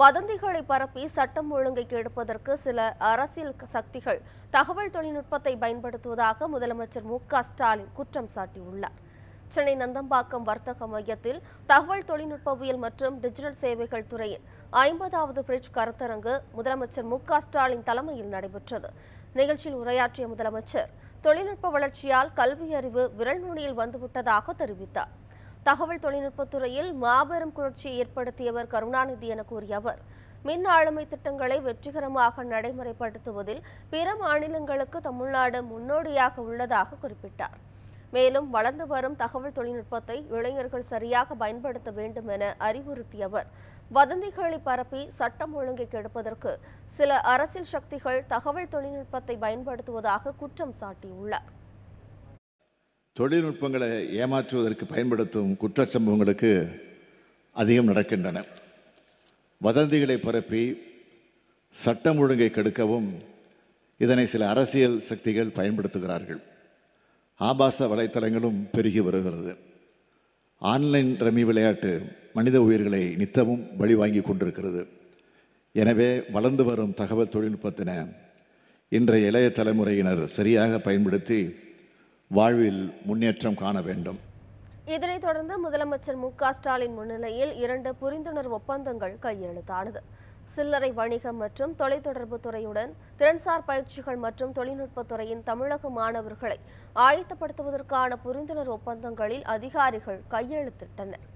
வதந்திகளை பரப்பி சட்டம் ஒழுங்கை கெடுப்பதற்கு சில அரசியல் சக்திகள் தகவல் தொழில்நுட்பத்தை பயன்படுத்துவதாக முதலமைச்சர் மு ஸ்டாலின் குற்றம் சாட்டியுள்ளார் சென்னை நந்தம்பாக்கம் வர்த்தக மையத்தில் தகவல் தொழில்நுட்பவியல் மற்றும் டிஜிட்டல் சேவைகள் துறையின் ஐம்பதாவது பிரிட்ஜ் கருத்தரங்கு முதலமைச்சர் மு ஸ்டாலின் தலைமையில் நடைபெற்றது நிகழ்ச்சியில் உரையாற்றிய முதலமைச்சர் தொழில்நுட்ப வளர்ச்சியால் கல்வி அறிவு விரல் நுனியில் வந்துவிட்டதாக தெரிவித்தார் தகவல் தொழில்நுட்பத்துறையில் மாபெரும் புரட்சியை ஏற்படுத்தியவர் கருணாநிதி என கூறிய அவர் மின் ஆளுமை திட்டங்களை வெற்றிகரமாக நடைமுறைப்படுத்துவதில் பிற மாநிலங்களுக்கு தமிழ்நாடு முன்னோடியாக உள்ளதாக குறிப்பிட்டார் மேலும் வளர்ந்து வரும் தகவல் தொழில்நுட்பத்தை இளைஞர்கள் சரியாக பயன்படுத்த வேண்டும் என அறிவுறுத்திய அவர் வதந்திகளை பரப்பி சட்டம் ஒழுங்கை கெடுப்பதற்கு சில அரசியல் சக்திகள் தகவல் தொழில்நுட்பத்தை பயன்படுத்துவதாக குற்றம் சாட்டியுள்ளார் தொழில்நுட்பங்களை ஏமாற்றுவதற்கு பயன்படுத்தும் குற்றச்சம்பவங்களுக்கு அதிகம் நடக்கின்றன வதந்திகளை பரப்பி சட்டம் ஒழுங்கை கெடுக்கவும் இதனை சில அரசியல் சக்திகள் பயன்படுத்துகிறார்கள் ஆபாச வலைத்தளங்களும் பெருகி வருகிறது ஆன்லைன் ரம்மி விளையாட்டு மனித உயிர்களை நித்தமும் வழிவாங்கி கொண்டிருக்கிறது எனவே வளர்ந்து வரும் தகவல் தொழில்நுட்பத்தின இன்றைய இளைய தலைமுறையினர் சரியாக பயன்படுத்தி வாழ்வில் முன்னேற்றம் காண வேண்டும் இதனைத் தொடர்ந்து முதலமைச்சர் மு ஸ்டாலின் முன்னிலையில் இரண்டு புரிந்துணர்வு ஒப்பந்தங்கள் கையெழுத்தானது சில்லறை வணிகம் மற்றும் தொலைத்தொடர்பு துறையுடன் திறன்சார் பயிற்சிகள் மற்றும் தொழில்நுட்பத்துறையின் தமிழக மாணவர்களை ஆயத்தப்படுத்துவதற்கான புரிந்துணர்வு ஒப்பந்தங்களில் அதிகாரிகள் கையெழுத்திட்டனர்